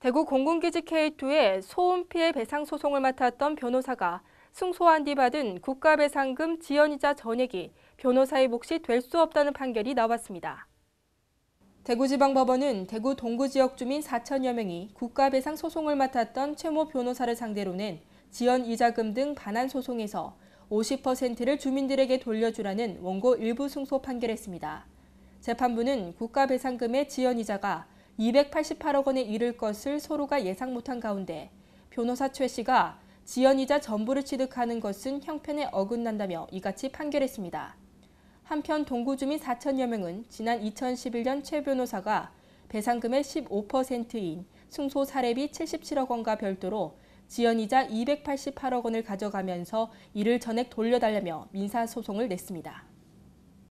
대구 공군기지 K2의 소음 피해 배상 소송을 맡았던 변호사가 승소한 뒤 받은 국가배상금 지연이자 전액이 변호사의 몫이 될 수 없다는 판결이 나왔습니다. 대구지방법원은 대구 동구 지역 주민 4천여 명이 국가배상 소송을 맡았던 최모 변호사를 상대로 낸 지연 이자금 등 반환 소송에서 50%를 주민들에게 돌려주라는 원고 일부 승소 판결했습니다. 재판부는 국가배상금의 지연이자가 288억 원에 이를 것을 서로가 예상 못한 가운데 변호사 최 씨가 지연이자 전부를 취득하는 것은 형편에 어긋난다며 이같이 판결했습니다. 한편 동구 주민 4천여 명은 지난 2011년 최 변호사가 배상금의 15%인 승소 사례비 77억 원과 별도로 지연이자 288억 원을 가져가면서 이를 전액 돌려달라며 민사소송을 냈습니다.